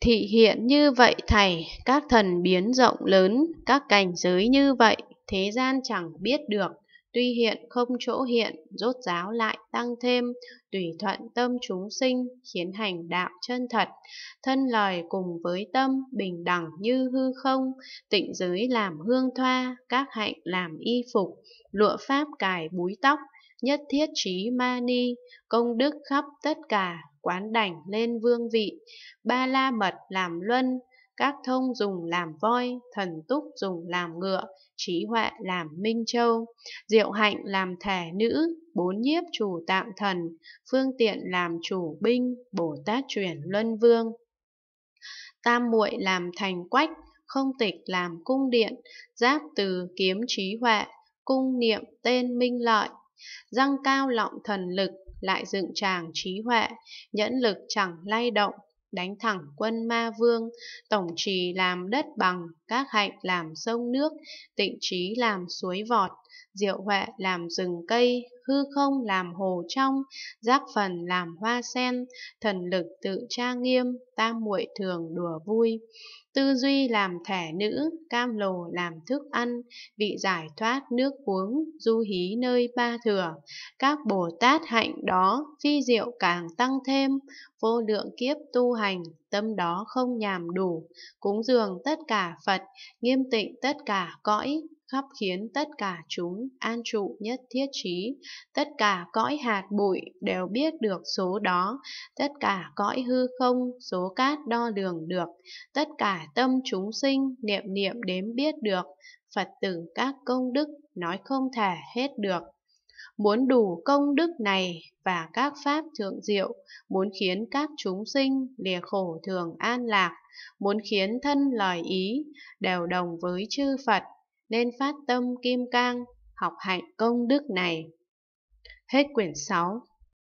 Thị hiện như vậy thầy, các thần biến rộng lớn, các cảnh giới như vậy, thế gian chẳng biết được. Tuy hiện không chỗ hiện, rốt giáo lại tăng thêm, tùy thuận tâm chúng sinh, khiến hành đạo chân thật. Thân lời cùng với tâm, bình đẳng như hư không, tịnh giới làm hương thoa, các hạnh làm y phục, lụa pháp cài búi tóc, nhất thiết trí ma ni, công đức khắp tất cả, quán đảnh lên vương vị, ba la mật làm luân, các thông dùng làm voi, thần túc dùng làm ngựa, trí huệ làm minh châu, diệu hạnh làm thẻ nữ, bốn nhiếp chủ tạng thần, phương tiện làm chủ binh, Bồ Tát chuyển luân vương. Tam muội làm thành quách, không tịch làm cung điện, giáp từ kiếm trí huệ, cung niệm tên minh lợi, Răng cao lọng thần lực, lại dựng tràng trí huệ, nhẫn lực chẳng lay động, đánh thẳng quân ma vương, tổng trì làm đất bằng, các hạnh làm sông nước, tịnh trí làm suối vọt, diệu huệ làm rừng cây, hư không làm hồ trong, giác phần làm hoa sen, thần lực tự tra nghiêm, tam muội thường đùa vui. Tư duy làm thẻ nữ, cam lồ làm thức ăn, vị giải thoát nước uống, du hí nơi ba thừa. Các Bồ Tát hạnh đó, phi diệu càng tăng thêm, vô lượng kiếp tu hành, tâm đó không nhàm đủ, cúng dường tất cả Phật, nghiêm tịnh tất cả cõi, khắp khiến tất cả chúng an trụ nhất thiết trí, tất cả cõi hạt bụi đều biết được số đó, tất cả cõi hư không số cát đo lường được, tất cả tâm chúng sinh niệm niệm đếm biết được, Phật tử các công đức nói không thể hết được. Muốn đủ công đức này và các pháp thượng diệu, muốn khiến các chúng sinh lìa khổ thường an lạc, muốn khiến thân lời ý đều đồng với chư Phật nên phát tâm kim cang, học hạnh công đức này. Hết quyển 6